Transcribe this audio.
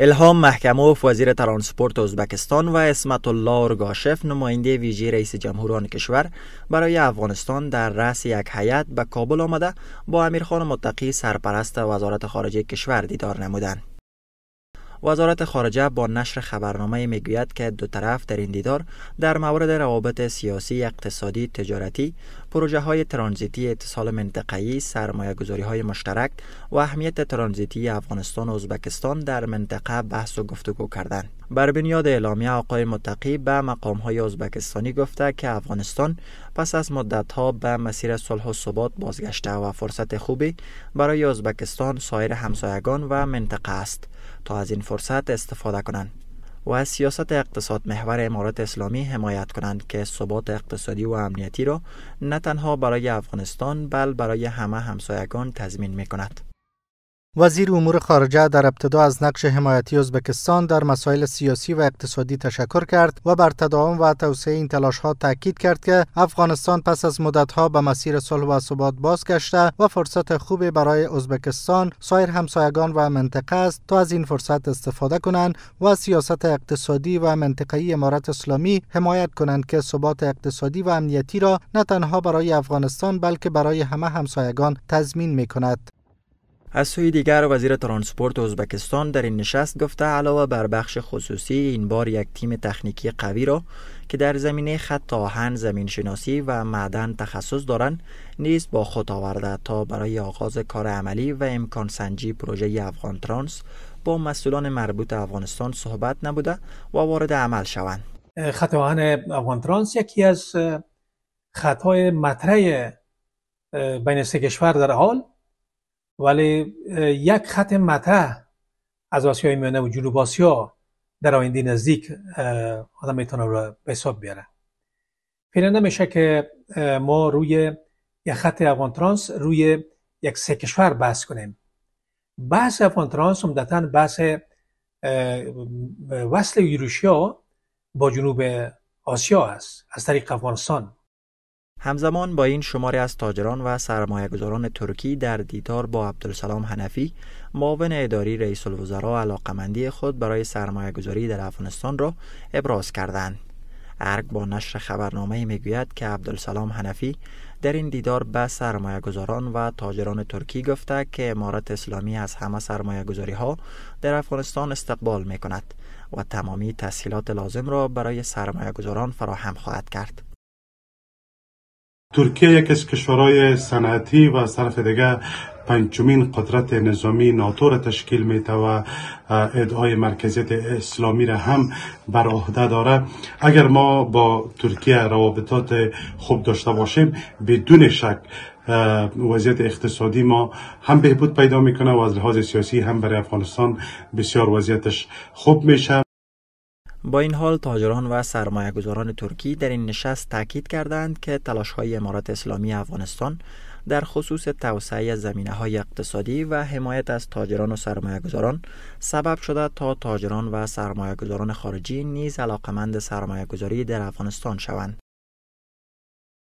الهام محکموف وزیر ترانسپورت ازبکستان و اسمت الله ارگاشف نماینده ویژه رئیس جمهوران کشور برای افغانستان در رأس یک هیئت به کابل آمده با امیرخان متقی سرپرست وزارت خارجه کشور دیدار نمودند وزارت خارجه با نشر خبرنامه میگوید که دو طرف در این دیدار در مورد روابط سیاسی، اقتصادی، تجارتی، پروژه های ترانزیتی اتصال منطقه‌ای، گذاری های مشترک و اهمیت ترانزیتی افغانستان و ازبکستان در منطقه بحث و گفتگو کردند. بر بنیاد اعلامیه آقای متقی به مقام های ازبکستانی گفته که افغانستان پس از مدت ها به مسیر صلح و ثبات بازگشته و فرصت خوبی برای ازبکستان سایر همسایگان و منطقه است. تا از این فرصت استفاده کنند و از سیاست اقتصاد محور امارات اسلامی حمایت کنند که ثبات اقتصادی و امنیتی را نه تنها برای افغانستان بل برای همه همسایگان تضمین می کند. وزیر امور خارجه در ابتدا از نقش حمایتی ازبکستان در مسائل سیاسی و اقتصادی تشکر کرد و بر تداوم و توسعه این تلاش ها تاکید کرد که افغانستان پس از مدت به مسیر صلح و ثبات بازگشته و فرصت خوبی برای ازبکستان، سایر همسایگان و منطقه است تا از این فرصت استفاده کنند و سیاست اقتصادی و منطقه‌ای امارت اسلامی حمایت کنند که ثبات اقتصادی و امنیتی را نه تنها برای افغانستان بلکه برای همه همسایگان تضمین می از سوی دیگر وزیر ترانسپورت ازبکستان در این نشست گفته علاوه بر بخش خصوصی این بار یک تیم تکنیکی قوی را که در زمینه خط آهن زمین شناسی و معدن تخصص دارند نیز با خود آورده تا برای آغاز کار عملی و امکان سنجی پروژه افغان ترانس با مسئولان مربوط افغانستان صحبت نبوده و وارد عمل شوند خط آهن افغان ترانس یکی از خطهای مطرح بین سه کشور در حال ولی یک خط مته از آسیای میانه و جنوب آسیا در آینده نزدیک آدم میتونه رو به حساب بیاره فعلا میشه که ما روی یک خط ترانس روی یک سه کشور بحث کنیم بحث ترانس عمدتا بحث وصل یوروشیا با جنوب آسیا است از طریق افغانستان همزمان با این شماری از تاجران و سرمایهگذاران ترکی در دیدار با عبدالسلام حنفی معاون اداری رئیس الوزراء علاقمندی خود برای سرمایهگذاری در افغانستان را ابراز کردند ارگ با نشر خبرنامه میگوید که عبدالسلام حنفی در این دیدار به سرمایهگذاران و تاجران ترکی گفته که امارت اسلامی از همه سرمایهگذاری ها در افغانستان استقبال می کند و تمامی تسهیلات لازم را برای سرمایهگذاران فراهم خواهد کرد. ترکیه یکی از کشورهای صنعتی و از طرف دیگه پنجمین قدرت نظامی ناتو را تشکیل می و ادعای مرکزیت اسلامی را هم بر عهده داره اگر ما با ترکیه روابطات خوب داشته باشیم بدون شک وضعیت اقتصادی ما هم بهبود پیدا میکنه و از لحاظ سیاسی هم برای افغانستان بسیار وضعیتش خوب میشه با این حال تاجران و سرمایهگذاران ترکی در این نشست تاکید کردند که تلاش‌های امارات اسلامی افغانستان در خصوص توسعه زمینه های اقتصادی و حمایت از تاجران و سرمایهگذاران سبب شده تا تاجران و سرمایهگذاران خارجی نیز علاقمند گذاری در افغانستان شوند.